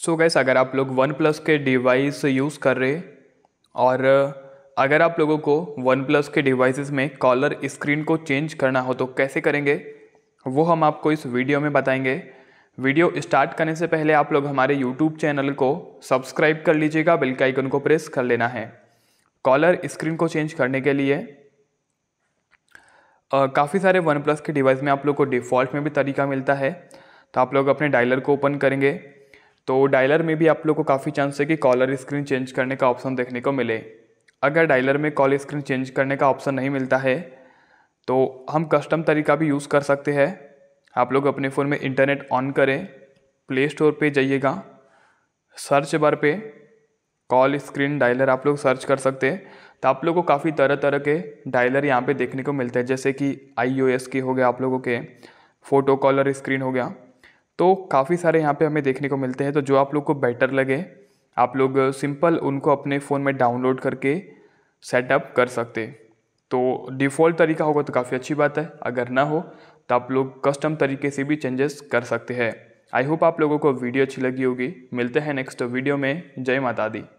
सो gas अगर आप लोग वन प्लस के डिवाइस यूज़ कर रहे और अगर आप लोगों को वन प्लस के डिवाइसेस में कॉलर स्क्रीन को चेंज करना हो तो कैसे करेंगे वो हम आपको इस वीडियो में बताएंगे वीडियो स्टार्ट करने से पहले आप लोग हमारे यूट्यूब चैनल को सब्सक्राइब कर लीजिएगा बेल आइकन को प्रेस कर लेना है कॉलर स्क्रीन को चेंज करने के लिए काफ़ी सारे वन प्लस के डिवाइस में आप लोग को डिफ़ॉल्ट में भी तरीका मिलता है तो आप लोग अपने डायलर को ओपन करेंगे तो डायलर में भी आप लोग को काफ़ी चांस है कि कॉलर स्क्रीन चेंज करने का ऑप्शन देखने को मिले अगर डायलर में कॉल स्क्रीन चेंज करने का ऑप्शन नहीं मिलता है तो हम कस्टम तरीका भी यूज़ कर सकते हैं आप लोग अपने फ़ोन में इंटरनेट ऑन करें प्ले स्टोर पर जाइएगा सर्च बार पे कॉल स्क्रीन डायलर आप लोग सर्च कर सकते हैं तो आप लोग को काफ़ी तरह तरह के डायलर यहाँ पे देखने को मिलते हैं जैसे कि आई के हो गया आप लोगों के फ़ोटो कॉलर स्क्रीन हो गया तो काफ़ी सारे यहाँ पे हमें देखने को मिलते हैं तो जो आप लोग को बेटर लगे आप लोग सिंपल उनको अपने फ़ोन में डाउनलोड करके सेटअप कर सकते तो डिफ़ॉल्ट तरीका होगा तो काफ़ी अच्छी बात है अगर ना हो तो आप लोग कस्टम तरीके से भी चेंजेस कर सकते हैं आई होप आप लोगों को वीडियो अच्छी लगी होगी मिलते हैं नेक्स्ट वीडियो में जय माता दी